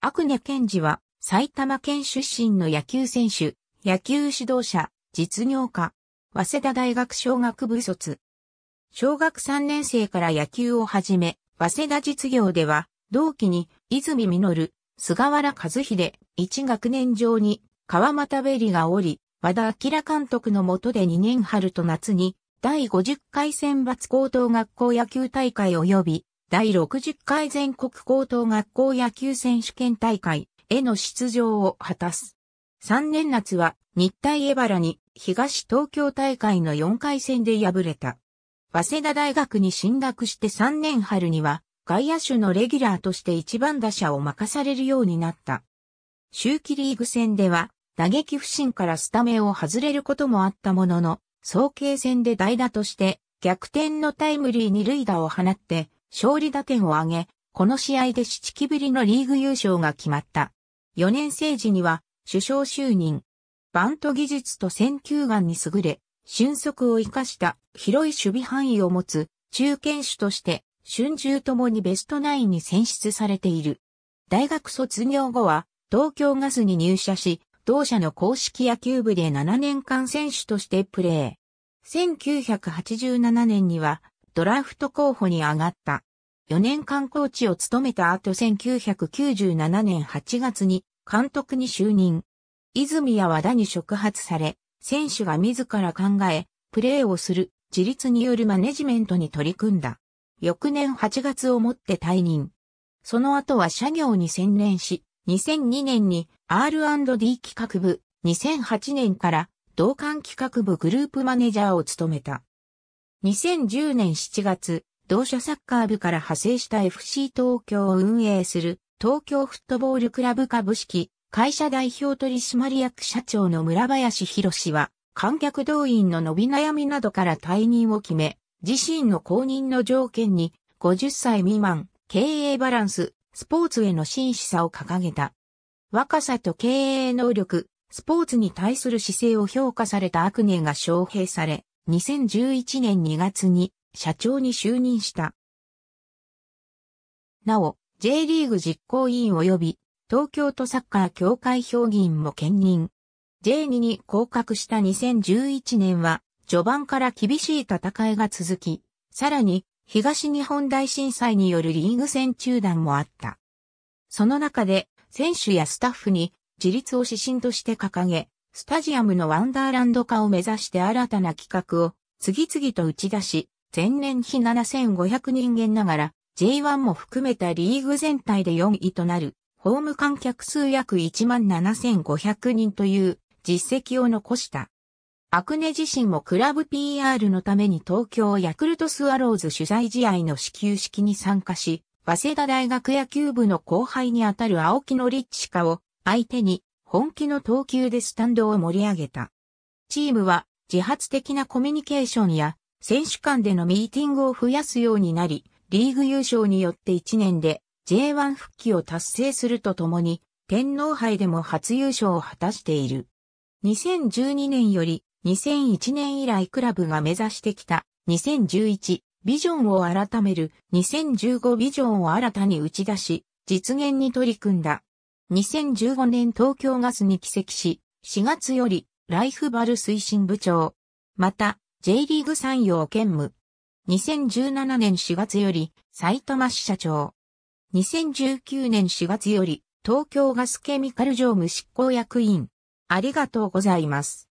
アクネン治は埼玉県出身の野球選手、野球指導者、実業家、早稲田大学小学部卒。小学3年生から野球を始め、早稲田実業では、同期に泉実、菅原和秀、1学年上に川又ベリがおり、和田明監督の下で2年春と夏に、第50回選抜高等学校野球大会及び第60回全国高等学校野球選手権大会への出場を果たす。3年夏は日体江原に東東京大会の4回戦で敗れた。早稲田大学に進学して3年春には外野手のレギュラーとして一番打者を任されるようになった。周期リーグ戦では打撃不振からスタメンを外れることもあったものの、早慶戦で代打として逆転のタイムリー二塁打を放って勝利打点を挙げ、この試合で7期ぶりのリーグ優勝が決まった。4年生時には首相就任。バント技術と選球眼に優れ、俊足を生かした広い守備範囲を持つ中堅手として春秋ともにベストナインに選出されている。大学卒業後は東京ガスに入社し、同社の公式野球部で7年間選手としてプレー。1987年にはドラフト候補に上がった。4年間コーチを務めた後1997年8月に監督に就任。泉や和田に触発され、選手が自ら考え、プレーをする自立によるマネジメントに取り組んだ。翌年8月をもって退任。その後は社業に専念し、2002年に R&D 企画部、2008年から同館企画部グループマネージャーを務めた。2010年7月、同社サッカー部から派生した FC 東京を運営する東京フットボールクラブ株式会社代表取締役社長の村林博氏は観客動員の伸び悩みなどから退任を決め、自身の公認の条件に50歳未満、経営バランス、スポーツへの真摯さを掲げた。若さと経営能力、スポーツに対する姿勢を評価された悪年が招聘され、2011年2月に社長に就任した。なお、J リーグ実行委員及び東京都サッカー協会評議員も兼任。J2 に降格した2011年は、序盤から厳しい戦いが続き、さらに、東日本大震災によるリーグ戦中断もあった。その中で、選手やスタッフに自立を指針として掲げ、スタジアムのワンダーランド化を目指して新たな企画を次々と打ち出し、前年比7500人減ながら J1 も含めたリーグ全体で4位となる、ホーム観客数約17,500人という実績を残した。アクネ自身もクラブ PR のために東京ヤクルトスワローズ取材試合の始球式に参加し、早稲田大学野球部の後輩にあたる青木のリッチカを相手に本気の投球でスタンドを盛り上げた。チームは自発的なコミュニケーションや選手間でのミーティングを増やすようになり、リーグ優勝によって1年で J1 復帰を達成するとともに、天皇杯でも初優勝を果たしている。2012年より2001年以来クラブが目指してきた2011ビジョンを改める2015ビジョンを新たに打ち出し、実現に取り組んだ。2015年東京ガスに帰籍し、4月よりライフバル推進部長。また、J リーグ産業兼務。2017年4月より、埼玉市社長。2019年4月より、東京ガスケミカル常務執行役員。ありがとうございます。